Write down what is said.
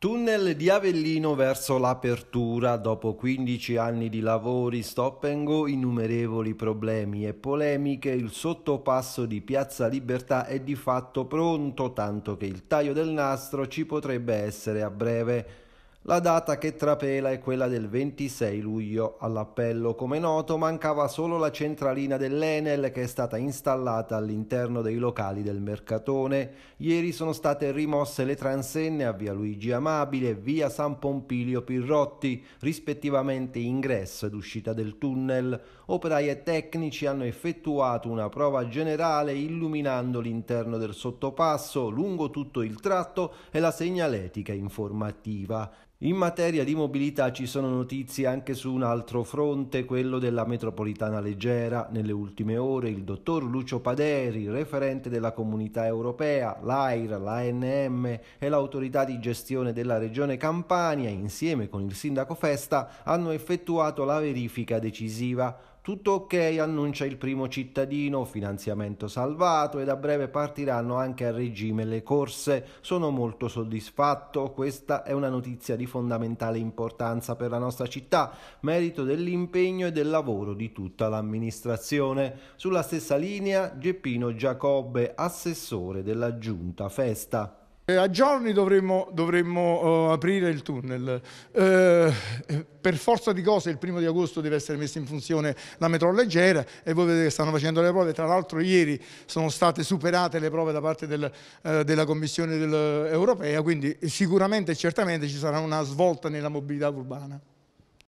Tunnel di Avellino verso l'apertura, dopo 15 anni di lavori, stop and go, innumerevoli problemi e polemiche, il sottopasso di Piazza Libertà è di fatto pronto, tanto che il taglio del nastro ci potrebbe essere a breve. La data che trapela è quella del 26 luglio. All'appello, come noto, mancava solo la centralina dell'Enel che è stata installata all'interno dei locali del Mercatone. Ieri sono state rimosse le transenne a via Luigi Amabile e via San Pompilio Pirrotti, rispettivamente ingresso ed uscita del tunnel. Operai e tecnici hanno effettuato una prova generale illuminando l'interno del sottopasso lungo tutto il tratto e la segnaletica informativa. In materia di mobilità ci sono notizie anche su un altro fronte, quello della metropolitana leggera. Nelle ultime ore il dottor Lucio Paderi, referente della comunità europea, l'AIR, l'ANM e l'autorità di gestione della regione Campania, insieme con il sindaco Festa, hanno effettuato la verifica decisiva. Tutto ok, annuncia il primo cittadino, finanziamento salvato e da breve partiranno anche a regime le corse. Sono molto soddisfatto, questa è una notizia di fondamentale importanza per la nostra città, merito dell'impegno e del lavoro di tutta l'amministrazione. Sulla stessa linea Geppino Giacobbe, assessore della giunta Festa. Eh, a giorni dovremmo, dovremmo uh, aprire il tunnel. Uh, per forza di cose il primo di agosto deve essere messa in funzione la metro leggera e voi vedete che stanno facendo le prove. Tra l'altro ieri sono state superate le prove da parte del, uh, della Commissione del, europea, quindi sicuramente e certamente ci sarà una svolta nella mobilità urbana.